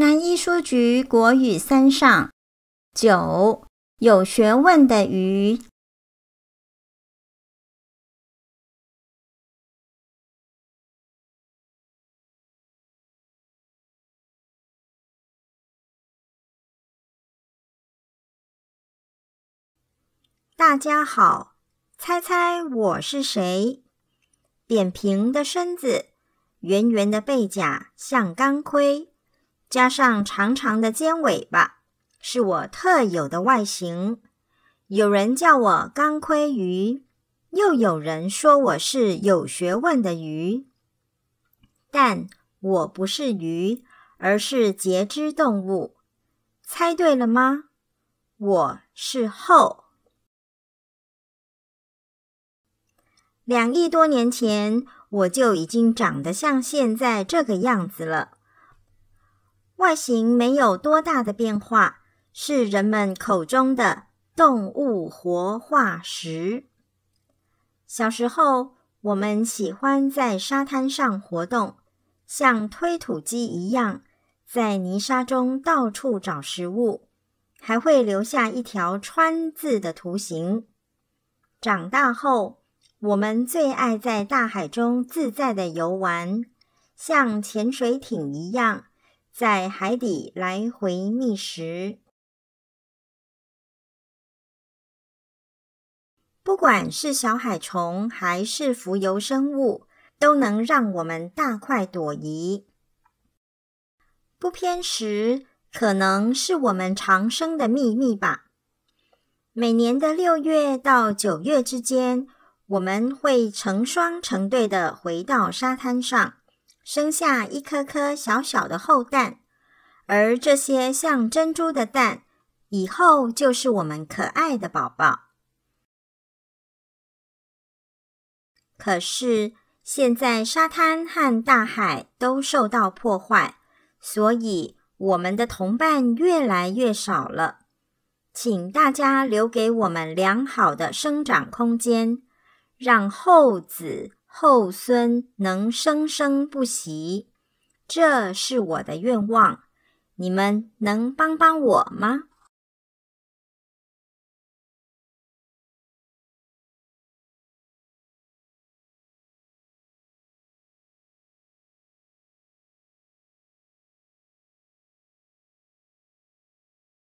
南一书局国语三上九有学问的鱼。大家好，猜猜我是谁？扁平的身子，圆圆的背甲，像钢盔。加上长长的尖尾巴，是我特有的外形。有人叫我钢盔鱼，又有人说我是有学问的鱼，但我不是鱼，而是节肢动物。猜对了吗？我是后。两亿多年前，我就已经长得像现在这个样子了。外形没有多大的变化，是人们口中的动物活化石。小时候，我们喜欢在沙滩上活动，像推土机一样在泥沙中到处找食物，还会留下一条川字的图形。长大后，我们最爱在大海中自在的游玩，像潜水艇一样。在海底来回觅食，不管是小海虫还是浮游生物，都能让我们大快朵颐。不偏食可能是我们长生的秘密吧。每年的六月到九月之间，我们会成双成对的回到沙滩上。生下一颗颗小小的后蛋，而这些像珍珠的蛋，以后就是我们可爱的宝宝。可是现在沙滩和大海都受到破坏，所以我们的同伴越来越少了。请大家留给我们良好的生长空间，让后子。后孙能生生不息，这是我的愿望。你们能帮帮我吗？